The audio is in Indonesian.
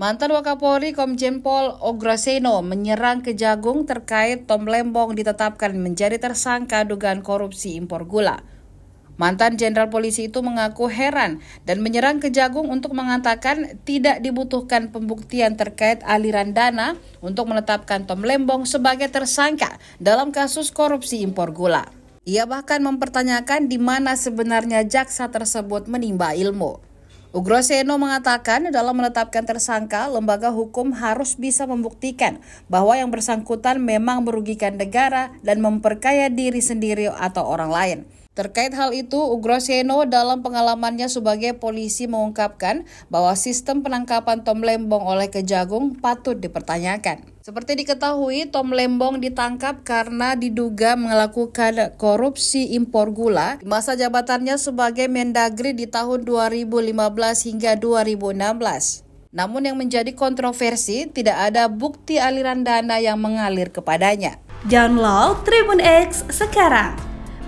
Mantan Wakapolri Komjen Pol Ograseno menyerang Kejagung terkait Tom Lembong ditetapkan menjadi tersangka dugaan korupsi impor gula. Mantan Jenderal Polisi itu mengaku heran dan menyerang Kejagung untuk mengatakan tidak dibutuhkan pembuktian terkait aliran dana untuk menetapkan Tom Lembong sebagai tersangka dalam kasus korupsi impor gula. Ia bahkan mempertanyakan di mana sebenarnya jaksa tersebut menimba ilmu. Ugroseno mengatakan dalam menetapkan tersangka, lembaga hukum harus bisa membuktikan bahwa yang bersangkutan memang merugikan negara dan memperkaya diri sendiri atau orang lain. Terkait hal itu, Seno dalam pengalamannya sebagai polisi mengungkapkan bahwa sistem penangkapan Tom Lembong oleh Kejagung patut dipertanyakan. Seperti diketahui, Tom Lembong ditangkap karena diduga melakukan korupsi impor gula di masa jabatannya sebagai Mendagri di tahun 2015 hingga 2016. Namun yang menjadi kontroversi tidak ada bukti aliran dana yang mengalir kepadanya. Download Tribun X sekarang